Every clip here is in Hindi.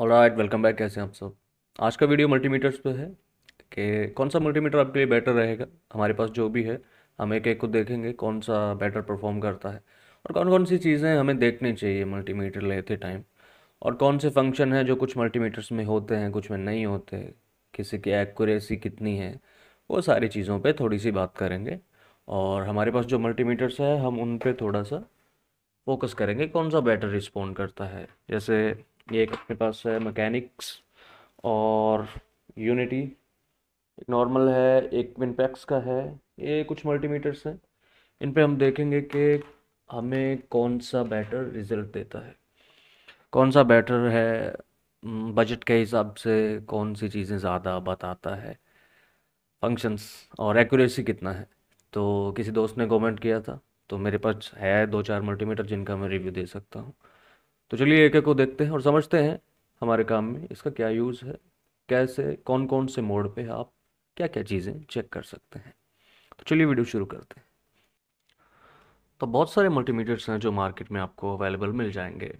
और राइट वेलकम बैक कैसे हैं आप सब आज का वीडियो मल्टीमीटर्स पे है कि कौन सा मल्टीमीटर आपके लिए बेटर रहेगा हमारे पास जो भी है हम एक एक को देखेंगे कौन सा बेटर परफॉर्म करता है और कौन कौन सी चीज़ें हमें देखनी चाहिए मल्टीमीटर लेते टाइम और कौन से फंक्शन हैं जो कुछ मल्टीमीटर्स में होते हैं कुछ में नहीं होते किसी की एक्यूरेसी कितनी है वो सारी चीज़ों पर थोड़ी सी बात करेंगे और हमारे पास जो मल्टीमीटर्स है हम उन पर थोड़ा सा फोकस करेंगे कौन सा बेटर रिस्पॉन्ड करता है जैसे ये एक अपने पास है मैकेनिक्स और यूनिटी एक नॉर्मल है एक विनपैक्स का है ये कुछ मल्टीमीटर्स हैं इन पे हम देखेंगे कि हमें कौन सा बेटर रिज़ल्ट देता है कौन सा बेटर है बजट हम्म, के हिसाब से कौन सी चीज़ें ज़्यादा बताता है फंक्शंस और एक्यूरेसी कितना है तो किसी दोस्त ने कमेंट किया था तो मेरे पास है दो चार मल्टीमीटर जिनका मैं रिव्यू दे सकता हूँ तो चलिए एक एक को देखते हैं और समझते हैं हमारे काम में इसका क्या यूज़ है कैसे कौन कौन से मोड पे आप क्या क्या चीज़ें चेक कर सकते हैं तो चलिए वीडियो शुरू करते हैं तो बहुत सारे मल्टीमीटर्स हैं जो मार्केट में आपको अवेलेबल मिल जाएंगे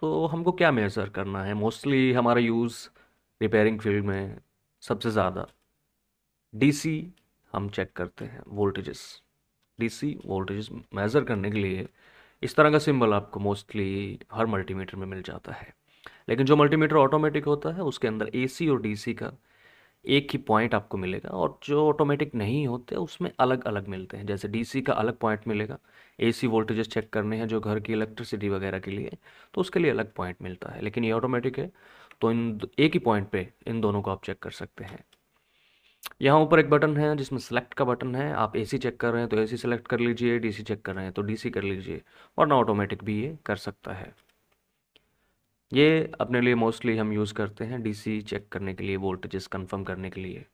तो हमको क्या मेज़र करना है मोस्टली हमारा यूज़ रिपेयरिंग फील्ड में सबसे ज़्यादा डीसी हम चेक करते हैं वोल्टेजेस डीसी वोल्टेजेस मेज़र करने के लिए इस तरह का सिंबल आपको मोस्टली हर मल्टीमीटर में मिल जाता है लेकिन जो मल्टीमीटर ऑटोमेटिक होता है उसके अंदर ए और डी का एक ही पॉइंट आपको मिलेगा और जो ऑटोमेटिक नहीं होते उसमें अलग अलग मिलते हैं जैसे डीसी का अलग पॉइंट मिलेगा एसी वोल्टेजेस चेक करने हैं जो घर की इलेक्ट्रिसिटी वगैरह के लिए तो उसके लिए अलग पॉइंट मिलता है लेकिन ये ऑटोमेटिक है तो इन एक ही पॉइंट पे इन दोनों को आप चेक कर सकते हैं यहाँ ऊपर एक बटन है जिसमें सेलेक्ट का बटन है आप एसी चेक कर रहे हैं तो एसी सेलेक्ट कर लीजिए डीसी चेक कर रहे हैं तो डीसी कर लीजिए और ना ऑटोमेटिक भी ये कर सकता है ये अपने लिए मोस्टली हम यूज़ करते हैं डीसी चेक करने के लिए वोल्टेजेस कंफर्म करने के लिए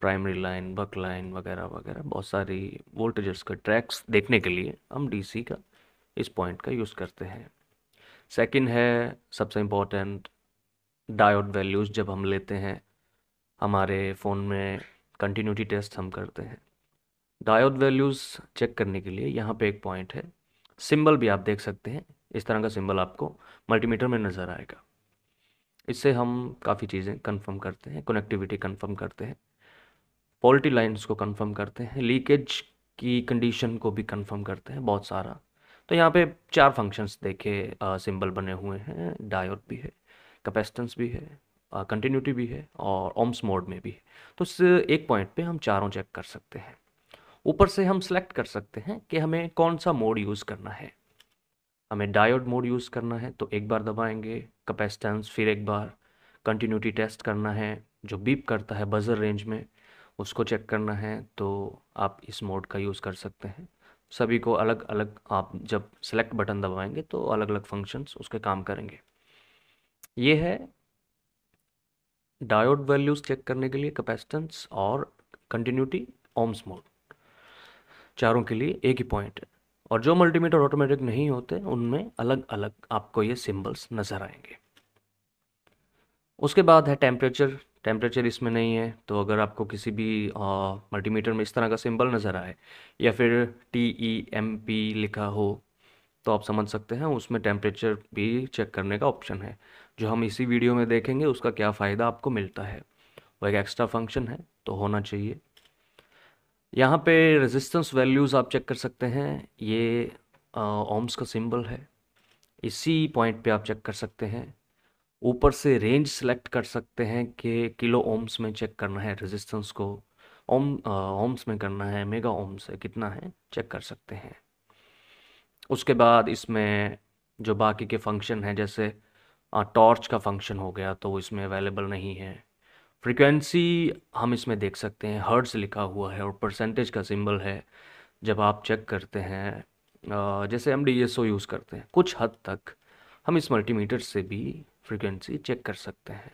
प्राइमरी लाइन बक लाइन वगैरह वगैरह बहुत सारी वोल्टेजेस का ट्रैक्स देखने के लिए हम डी का इस पॉइंट का यूज़ करते हैं सेकेंड है सबसे इंपॉर्टेंट डायोड वैल्यूज़ जब हम लेते हैं हमारे फ़ोन में कंटिन्यूटी टेस्ट हम करते हैं डायोड वैल्यूज़ चेक करने के लिए यहाँ पे एक पॉइंट है सिंबल भी आप देख सकते हैं इस तरह का सिंबल आपको मल्टीमीटर में नज़र आएगा इससे हम काफ़ी चीज़ें कंफर्म करते हैं कनेक्टिविटी कंफर्म करते हैं पोल्टी लाइन्स को कंफर्म करते हैं लीकेज की कंडीशन को भी कंफर्म करते हैं बहुत सारा तो यहाँ पे चार फंक्शंस देखे सिंबल बने हुए हैं डायोड भी है कैपेसिटेंस भी है कंटिन्यूटी भी है और ओम्स मोड में भी है तो एक पॉइंट पे हम चारों चेक कर सकते हैं ऊपर से हम सेलेक्ट कर सकते हैं कि हमें कौन सा मोड यूज़ करना है हमें डायोड मोड यूज़ करना है तो एक बार दबाएंगे कैपेसिटेंस फिर एक बार कंटिन्यूटी टेस्ट करना है जो बीप करता है बजर रेंज में उसको चेक करना है तो आप इस मोड का यूज़ कर सकते हैं सभी को अलग अलग आप जब सेलेक्ट बटन दबाएंगे तो अलग अलग फंक्शंस उसके काम करेंगे ये है डायोड वैल्यूज चेक करने के लिए कैपेसिटेंस और कंटिन्यूटी ओम्स मोड चारों के लिए एक ही पॉइंट है और जो मल्टीमीटर ऑटोमेटिक नहीं होते उनमें अलग अलग आपको ये सिंबल्स नज़र आएंगे उसके बाद है टेम्परेचर टेम्परेचर इसमें नहीं है तो अगर आपको किसी भी मल्टीमीटर में इस तरह का सिंबल नज़र आए या फिर टी ई एम पी लिखा हो तो आप समझ सकते हैं उसमें टेम्परेचर भी चेक करने का ऑप्शन है जो हम इसी वीडियो में देखेंगे उसका क्या फ़ायदा आपको मिलता है वो एक एक्स्ट्रा फंक्शन है तो होना चाहिए यहाँ पे रेजिस्टेंस वैल्यूज़ आप चेक कर सकते हैं ये ओम्स का सिंबल है इसी पॉइंट पे आप चेक कर सकते हैं ऊपर से रेंज सेलेक्ट कर सकते हैं कि किलो ओम्स में चेक करना है रेजिस्टेंस को ओम ओम्स में करना है मेगा ओम्स है कितना है चेक कर सकते हैं उसके बाद इसमें जो बाकी के फंक्शन हैं जैसे टॉर्च हाँ, का फंक्शन हो गया तो इसमें अवेलेबल नहीं है फ्रीक्वेंसी हम इसमें देख सकते हैं हर्ट्स लिखा हुआ है और परसेंटेज का सिंबल है जब आप चेक करते हैं जैसे हम डी एस ओ यूज़ करते हैं कुछ हद तक हम इस मल्टीमीटर से भी फ्रीक्वेंसी चेक कर सकते हैं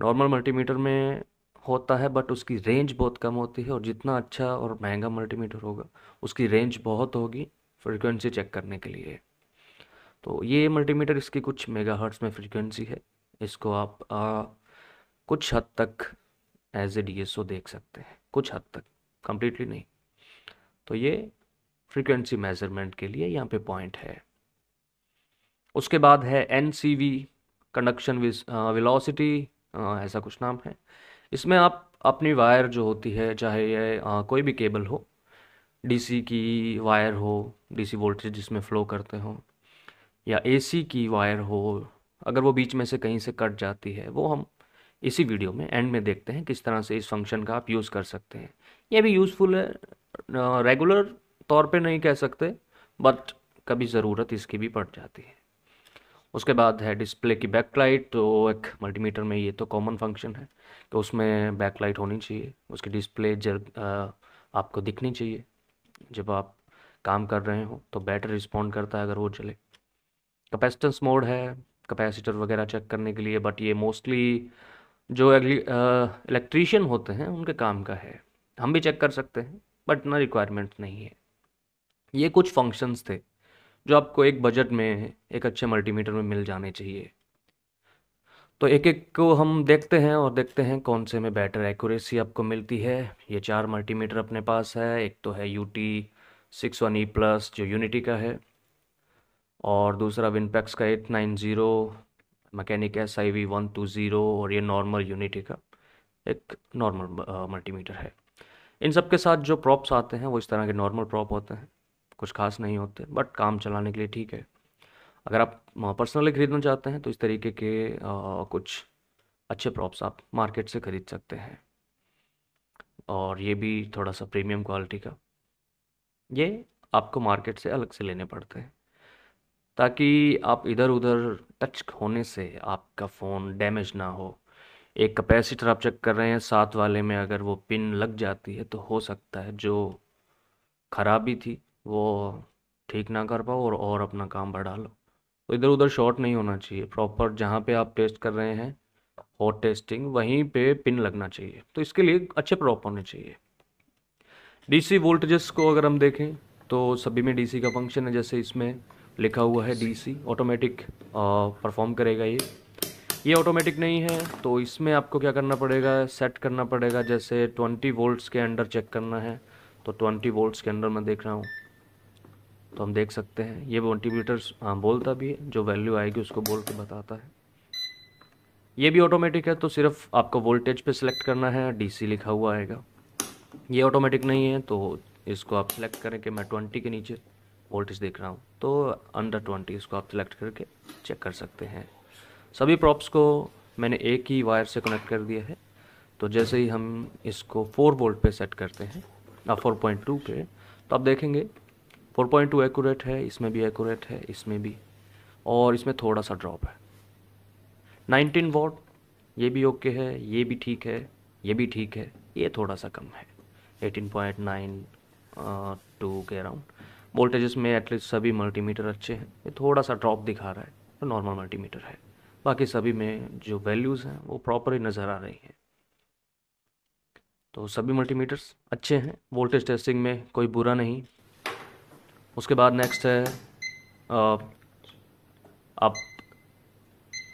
नॉर्मल मल्टीमीटर में होता है बट उसकी रेंज बहुत कम होती है और जितना अच्छा और महंगा मल्टीमीटर होगा उसकी रेंज बहुत होगी फ्रीक्वेंसी चेक करने के लिए तो ये मल्टीमीटर इसकी कुछ मेगाहर्ट्ज़ में फ्रीक्वेंसी है इसको आप आ, कुछ हद तक एज ए डी देख सकते हैं कुछ हद तक कम्प्लीटली नहीं तो ये फ्रीक्वेंसी मेजरमेंट के लिए यहाँ पे पॉइंट है उसके बाद है N C V conduction velocity ऐसा कुछ नाम है इसमें आप अपनी वायर जो होती है चाहे ये कोई भी केबल हो डीसी की वायर हो डीसी वोल्टेज जिसमें फ़्लो करते हो या एसी की वायर हो अगर वो बीच में से कहीं से कट जाती है वो हम इसी वीडियो में एंड में देखते हैं किस तरह से इस फंक्शन का आप यूज़ कर सकते हैं ये भी यूज़फुल है रेगुलर तौर पे नहीं कह सकते बट कभी ज़रूरत इसकी भी पड़ जाती है उसके बाद है डिस्प्ले की बैकलाइट तो एक मल्टीमीटर में ये तो कॉमन फंक्शन है कि तो उसमें बैकलाइट होनी चाहिए उसकी डिस्प्ले जर आपको दिखनी चाहिए जब आप काम कर रहे हो तो बैटर रिस्पॉन्ड करता है अगर वो चले कैपेसिटेंस मोड है कैपेसिटर वगैरह चेक करने के लिए बट ये मोस्टली जो इलेक्ट्रीशियन होते हैं उनके काम का है हम भी चेक कर सकते हैं बट ना रिक्वायरमेंट नहीं है ये कुछ फंक्शंस थे जो आपको एक बजट में एक अच्छे मल्टीमीटर में मिल जाने चाहिए तो एक एक को हम देखते हैं और देखते हैं कौन से में बेटर एक्यूरेसी आपको मिलती है ये चार मल्टीमीटर अपने पास है एक तो है U T six one E plus जो यूनिटी का है और दूसरा विनपैक्स का eight nine zero mechanic S I V one two zero और ये नॉर्मल यूनिटी का एक नॉर्मल मल्टीमीटर है इन सब के साथ जो प्रॉप्स आते हैं वो इस तरह के नॉर्मल प्रॉप होते हैं कुछ खास नहीं होते बट काम चलाने के लिए ठीक है अगर आप पर्सनली ख़रीदना चाहते हैं तो इस तरीके के आ, कुछ अच्छे प्रॉप्स आप मार्केट से ख़रीद सकते हैं और ये भी थोड़ा सा प्रीमियम क्वालिटी का ये आपको मार्केट से अलग से लेने पड़ते हैं ताकि आप इधर उधर टच होने से आपका फ़ोन डैमेज ना हो एक कैपेसिटर आप चेक कर रहे हैं साथ वाले में अगर वो पिन लग जाती है तो हो सकता है जो खराबी थी वो ठीक ना कर पाओ और और अपना काम बढ़ा लो तो इधर उधर शॉर्ट नहीं होना चाहिए प्रॉपर जहाँ पे आप टेस्ट कर रहे हैं हॉट टेस्टिंग वहीं पे पिन लगना चाहिए तो इसके लिए अच्छे प्रॉप होने चाहिए डीसी वोल्टेजेस को अगर हम देखें तो सभी में डीसी का फंक्शन है जैसे इसमें लिखा हुआ है डी सी ऑटोमेटिक परफॉर्म करेगा ये ये ऑटोमेटिक नहीं है तो इसमें आपको क्या करना पड़ेगा सेट करना पड़ेगा जैसे 20 वोल्ट्स के अंडर चेक करना है तो 20 वोल्ट्स के अंडर मैं देख रहा हूँ तो हम देख सकते हैं ये मल्टीमीटर हाँ बोलता भी है जो वैल्यू आएगी उसको बोल के बताता है ये भी ऑटोमेटिक है तो सिर्फ आपको वोल्टेज पे सिलेक्ट करना है डीसी लिखा हुआ आएगा ये ऑटोमेटिक नहीं है तो इसको आप सिलेक्ट करें कि मैं ट्वेंटी के नीचे वोल्टेज देख रहा हूँ तो अंडर ट्वेंटी इसको आप सेलेक्ट करके चेक कर सकते हैं सभी प्रॉप्स को मैंने एक ही वायर से कनेक्ट कर दिया है तो जैसे ही हम इसको फोर वोल्ट पे सेट करते हैं या फोर पॉइंट टू पे तो आप देखेंगे फोर पॉइंट टू एकूरेट है इसमें भी एकूरेट है इसमें भी और इसमें थोड़ा सा ड्रॉप है नाइनटीन वॉट ये भी ओके okay है ये भी ठीक है ये भी ठीक है ये थोड़ा सा कम है एटीन पॉइंट नाइन टू के अराउंड वोल्टेजेस में एटलीस्ट सभी मल्टीमीटर अच्छे हैं ये थोड़ा सा ड्रॉप दिखा रहा है तो नॉर्मल मल्टीमीटर है बाकी सभी में जो वैल्यूज़ हैं वो प्रॉपर ही नज़र आ रही हैं तो सभी मल्टीमीटर्स अच्छे हैं वोल्टेज टेस्टिंग में कोई बुरा नहीं उसके बाद नेक्स्ट है आप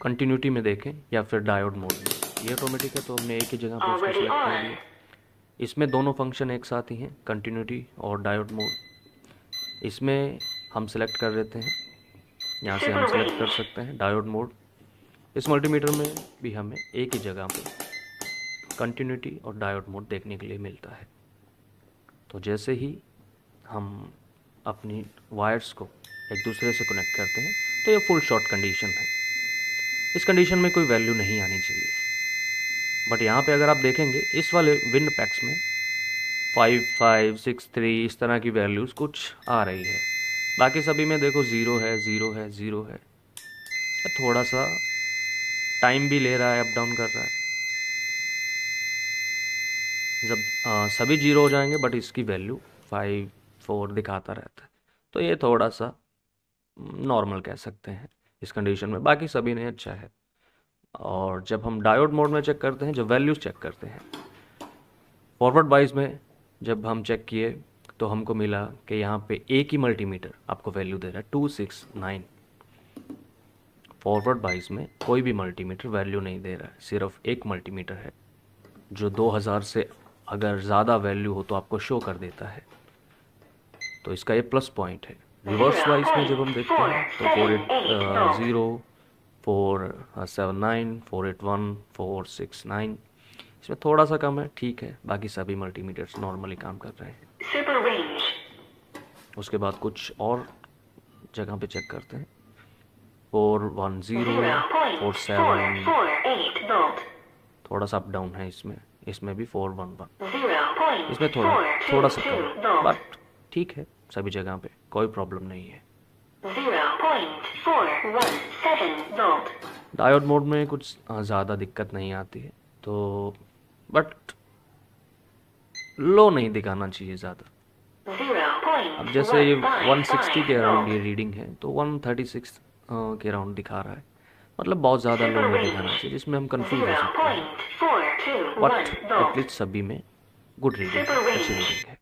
कंटिन्यूटी में देखें या फिर डायोड मोड में ये ऑटोमेटिक है तो हमने एक ही जगह पर इसमें दोनों फंक्शन एक साथ ही हैं कंटिन्यूटी और डायोड मोड इसमें हम सेलेक्ट कर लेते हैं यहाँ से हम सेलेक्ट कर सकते हैं डायोड मोड इस मल्टीमीटर में भी हमें एक ही जगह पर कंटिन्यूटी और डायोड मोड देखने के लिए मिलता है तो जैसे ही हम अपनी वायर्स को एक दूसरे से कनेक्ट करते हैं तो ये फुल शॉर्ट कंडीशन है इस कंडीशन में कोई वैल्यू नहीं आनी चाहिए बट यहाँ पे अगर आप देखेंगे इस वाले विंड पैक्स में फाइव फाइव सिक्स थ्री इस तरह की वैल्यूज़ कुछ आ रही है बाकी सभी में देखो ज़ीरो है ज़ीरो है ज़ीरो है थोड़ा सा टाइम भी ले रहा है अप डाउन कर रहा है जब आ, सभी जीरो हो जाएंगे बट इसकी वैल्यू फाइव फोर दिखाता रहता है तो ये थोड़ा सा नॉर्मल कह सकते हैं इस कंडीशन में बाकी सभी ने अच्छा है और जब हम डायोड मोड में चेक करते हैं जब वैल्यूज़ चेक करते हैं फॉरवर्ड वाइज में जब हम चेक किए तो हमको मिला कि यहाँ पे एक ही मल्टीमीटर आपको वैल्यू दे रहा है टू सिक्स नाइन फॉरवर्ड बाइस में कोई भी मल्टीमीटर वैल्यू नहीं दे रहा है सिर्फ एक मल्टीमीटर है जो 2000 से अगर ज़्यादा वैल्यू हो तो आपको शो कर देता है तो इसका ये प्लस पॉइंट है रिवर्स वाइज में जब हम देखते हैं तो four eight zero four seven nine four eight one four six nine इसमें थोड़ा सा कम है ठीक है बाकी सभी मल्टीमीटर्स नॉर्मली काम कर रहे हैं उसके बाद कुछ और जगह पे चेक करते हैं four one zero four seven थोड़ा सा अप डाउन है इसमें इसमें भी फोर वन वन इसमें थोड़ा थोड़ा सा कम बट ठीक है सभी जगह पे कोई प्रॉब्लम नहीं है डायोड मोड में कुछ हाँ, ज़्यादा दिक्कत नहीं आती है तो बट लो नहीं दिखाना चाहिए ज़्यादा अब जैसे ये 160 के अराउंड ये रीडिंग है तो 136 के अराउंड दिखा रहा है मतलब बहुत ज़्यादा लो नहीं दिखाना चाहिए जिसमें हम कंफ्यूज हो सकते हैं बट एटलीस्ट सभी में गुड रीडिंग अच्छी रीडिंग है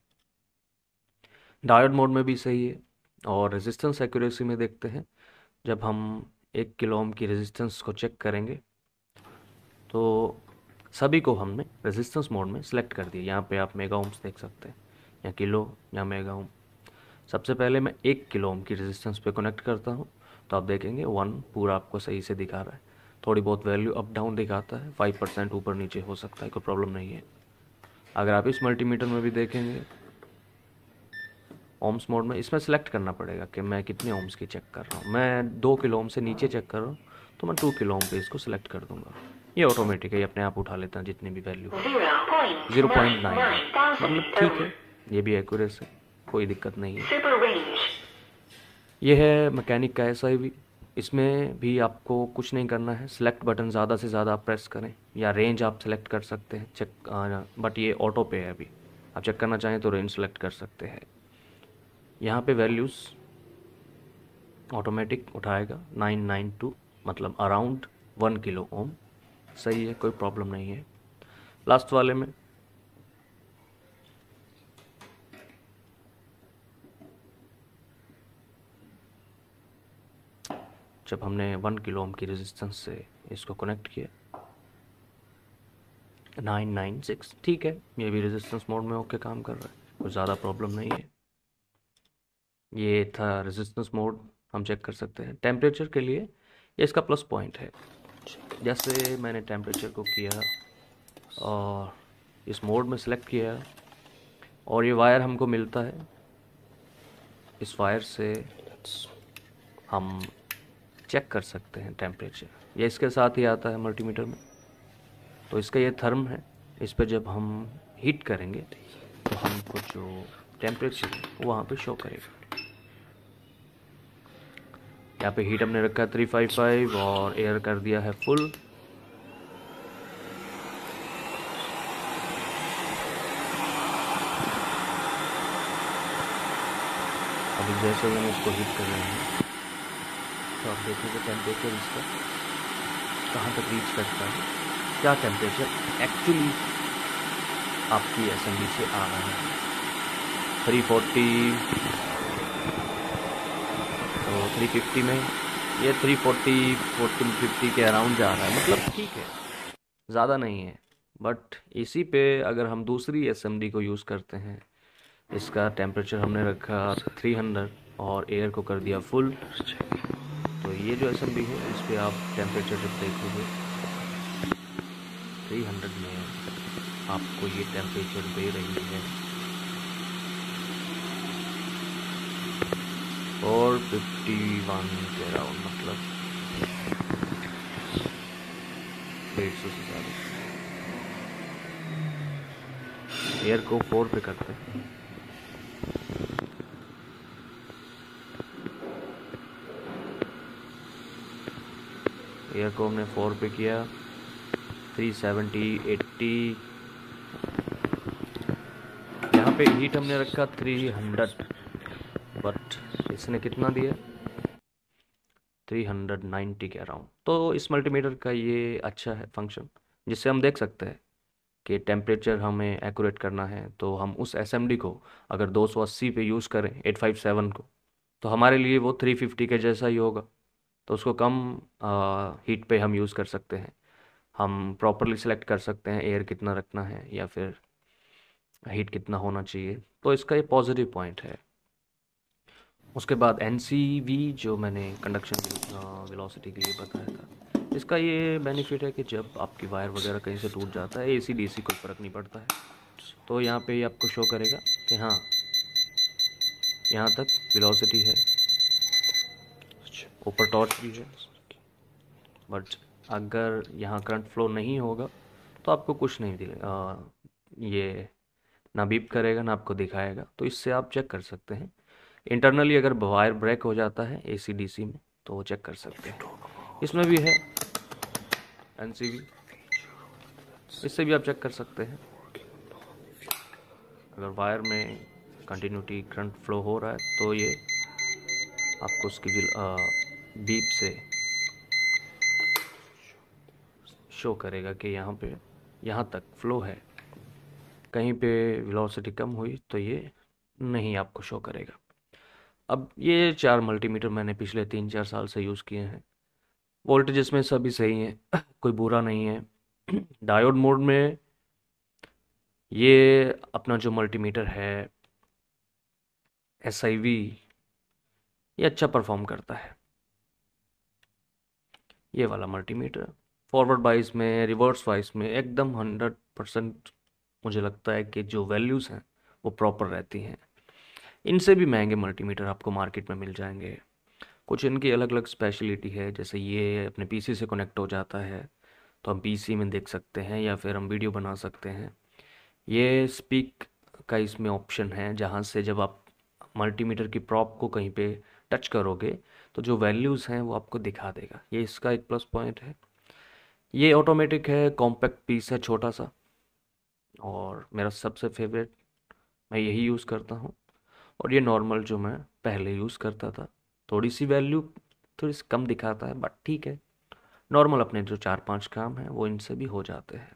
डायोड मोड में भी सही है और रेजिस्टेंस एक्यूरेसी में देखते हैं जब हम एक किलो ओम की रेजिस्टेंस को चेक करेंगे तो सभी को हमने रेजिस्टेंस मोड में सेलेक्ट कर दिया यहाँ पे आप मेगा ओम्स देख सकते हैं या किलो या मेगा ओम सबसे पहले मैं एक किलो ओम की रेजिस्टेंस पे कनेक्ट करता हूँ तो आप देखेंगे वन पूरा आपको सही से दिखा रहा है थोड़ी बहुत वैल्यू अप डाउन दिखाता है फाइव परसेंट ऊपर नीचे हो सकता है कोई प्रॉब्लम नहीं है अगर आप इस मल्टीमीटर में भी देखेंगे ओम्स मोड में इसमें सेलेक्ट करना पड़ेगा कि मैं कितने ओम्स की चेक कर रहा हूँ मैं दो किलो ओम से नीचे चेक कर रहा हूँ तो मैं टू किलो ओम पे इसको सिलेक्ट कर दूँगा ये ऑटोमेटिक है ये अपने आप उठा लेता है जितनी भी वैल्यू जीरो पॉइंट नाइन मतलब ठीक है ये भी एक्यूरेस है कोई दिक्कत नहीं है ये है मैकेनिक का ऐसा ही भी इसमें भी आपको कुछ नहीं करना है सिलेक्ट बटन ज़्यादा से ज़्यादा आप प्रेस करें या रेंज आप सेलेक्ट कर सकते हैं चेक बट ये ऑटो पे है अभी आप चेक करना चाहें तो रेंज सेलेक्ट कर सकते हैं यहाँ पे वैल्यूज़ ऑटोमेटिक उठाएगा नाइन नाइन टू मतलब अराउंड वन किलो ओम सही है कोई प्रॉब्लम नहीं है लास्ट वाले में जब हमने वन किलो ओम की रेजिस्टेंस से इसको कनेक्ट किया नाइन नाइन सिक्स ठीक है ये भी रेजिस्टेंस मोड में होके काम कर रहा है कोई ज़्यादा प्रॉब्लम नहीं है ये था रेजिस्टेंस मोड हम चेक कर सकते हैं टेम्परेचर के लिए ये इसका प्लस पॉइंट है जैसे मैंने टेम्परेचर को किया और इस मोड में सेलेक्ट किया और ये वायर हमको मिलता है इस वायर से हम चेक कर सकते हैं टेम्परेचर ये इसके साथ ही आता है मल्टीमीटर में तो इसका ये थर्म है इस पर जब हम हीट करेंगे तो हमको जो टेम्परेचर है वहाँ पे शो करेगा यहाँ पे हीट हमने रखा है थ्री फाइव फाइव और एयर कर दिया है फुल अभी जैसे हम इसको हीट कर रहे हैं तो आप देखेंगे टेम्परेचर इसका कहाँ तक रीच करता है क्या टेम्परेचर एक्चुअली आपकी एसेंबली से आ रहा है थ्री फोर्टी थ्री फिफ्टी में ये थ्री फोर्टी फोर्टीन फिफ्टी के अराउंड जा रहा है मतलब ठीक है ज़्यादा नहीं है बट इसी पे अगर हम दूसरी एस को यूज़ करते हैं इसका टेम्परेचर हमने रखा 300 और एयर को कर दिया फुल तो ये जो एस है इस पर आप टेम्परेचर जब देखोगे 300 में आपको ये टेम्परेचर दे रही है और फिफ्टी वन के राउंड मतलब डेढ़ सौ से ज़्यादा एयर को फोर पे करते हैं एयर को हमने फोर पे किया थ्री सेवेंटी एट्टी यहाँ पे हीट हमने रखा थ्री हंड्रेड बट इसने कितना दिया थ्री हंड्रेड नाइन्टी के अराउंड तो इस मल्टीमीटर का ये अच्छा है फंक्शन जिससे हम देख सकते हैं कि टेम्परेचर हमें एक्यूरेट करना है तो हम उस एस को अगर 280 पे यूज़ करें 857 को तो हमारे लिए वो 350 के जैसा ही होगा तो उसको कम आ, हीट पे हम यूज़ कर सकते हैं हम प्रॉपरली सिलेक्ट कर सकते हैं एयर कितना रखना है या फिर हीट कितना होना चाहिए तो इसका ये पॉजिटिव पॉइंट है उसके बाद एन जो मैंने कंडक्शन वेलोसिटी के लिए बताया था इसका ये बेनिफिट है कि जब आपकी वायर वगैरह कहीं से टूट जाता है एसी डीसी कोई फ़र्क नहीं पड़ता है तो यहाँ पे आपको शो करेगा कि हाँ यहाँ तक वेलोसिटी है ऊपर टॉर्च भी है बट अगर यहाँ करंट फ्लो नहीं होगा तो आपको कुछ नहीं दिखेगा ये ना बीप करेगा ना आपको दिखाएगा तो इससे आप चेक कर सकते हैं इंटरनली अगर वायर ब्रेक हो जाता है एसीडीसी में तो वो चेक कर सकते हैं इसमें भी है एनसीबी इससे भी आप चेक कर सकते हैं अगर वायर में कंटिन्यूटी करंट फ्लो हो रहा है तो ये आपको उसकी बीप से शो करेगा कि यहाँ पे यहाँ तक फ्लो है कहीं पे वेलोसिटी कम हुई तो ये नहीं आपको शो करेगा अब ये चार मल्टीमीटर मैंने पिछले तीन चार साल से यूज़ किए हैं वोल्टेज इसमें सभी सही हैं कोई बुरा नहीं है डायोड मोड में ये अपना जो मल्टीमीटर है एस आई वी ये अच्छा परफॉर्म करता है ये वाला मल्टीमीटर फॉरवर्ड वाइज में रिवर्स वाइज में एकदम हंड्रेड परसेंट मुझे लगता है कि जो वैल्यूज़ हैं वो प्रॉपर रहती हैं इनसे भी महंगे मल्टीमीटर आपको मार्केट में मिल जाएंगे कुछ इनकी अलग अलग स्पेशलिटी है जैसे ये अपने पीसी से कनेक्ट हो जाता है तो हम पीसी में देख सकते हैं या फिर हम वीडियो बना सकते हैं ये स्पीक का इसमें ऑप्शन है जहाँ से जब आप मल्टीमीटर की प्रॉप को कहीं पे टच करोगे तो जो वैल्यूज़ हैं वो आपको दिखा देगा ये इसका एक प्लस पॉइंट है ये ऑटोमेटिक है कॉम्पैक्ट पीस है छोटा सा और मेरा सबसे फेवरेट मैं यही यूज़ करता हूँ और ये नॉर्मल जो मैं पहले यूज़ करता था थोड़ी सी वैल्यू थोड़ी सी कम दिखाता है बट ठीक है नॉर्मल अपने जो चार पांच काम हैं वो इनसे भी हो जाते हैं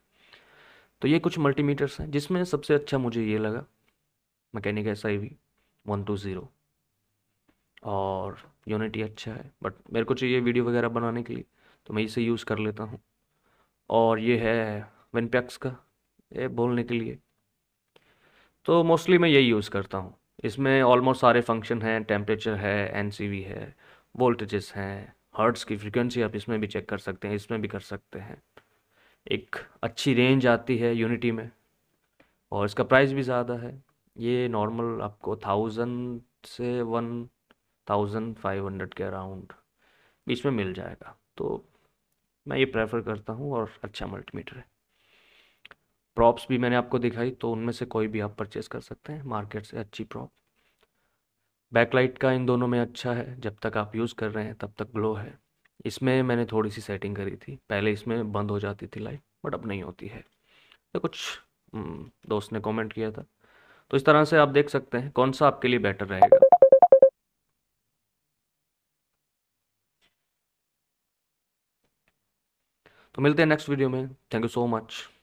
तो ये कुछ मल्टीमीटर्स हैं जिसमें सबसे अच्छा मुझे ये लगा mechanic S I V one two zero और यूनिटी अच्छा है बट मेरे को चाहिए वीडियो वगैरह बनाने के लिए तो मैं इसे यूज़ कर लेता हूँ और ये है विनपैक्स का ये बोलने के लिए तो मोस्टली मैं यही यूज़ करता हूँ इसमें ऑलमोस्ट सारे फंक्शन हैं टेम्परेचर है एन है वोल्टेजेस हैं हर्ट्स की फ्रिक्वेंसी आप इसमें भी चेक कर सकते हैं इसमें भी कर सकते हैं एक अच्छी रेंज आती है यूनिटी में और इसका प्राइस भी ज़्यादा है ये नॉर्मल आपको थाउजेंड से वन थाउजेंड फाइव हंड्रेड के अराउंड बीच में मिल जाएगा तो मैं ये प्रेफर करता हूँ और अच्छा मल्टीमीटर है प्रॉप्स भी मैंने आपको दिखाई तो उनमें से कोई भी आप परचेस कर सकते हैं मार्केट से अच्छी प्रॉप बैकलाइट का इन दोनों में अच्छा है जब तक आप यूज़ कर रहे हैं तब तक ग्लो है इसमें मैंने थोड़ी सी सेटिंग करी थी पहले इसमें बंद हो जाती थी लाइट बट अब नहीं होती है तो कुछ हम्म, दोस्त ने कमेंट किया था तो इस तरह से आप देख सकते हैं कौन सा आपके लिए बेटर रहेगा तो मिलते हैं नेक्स्ट वीडियो में थैंक यू सो मच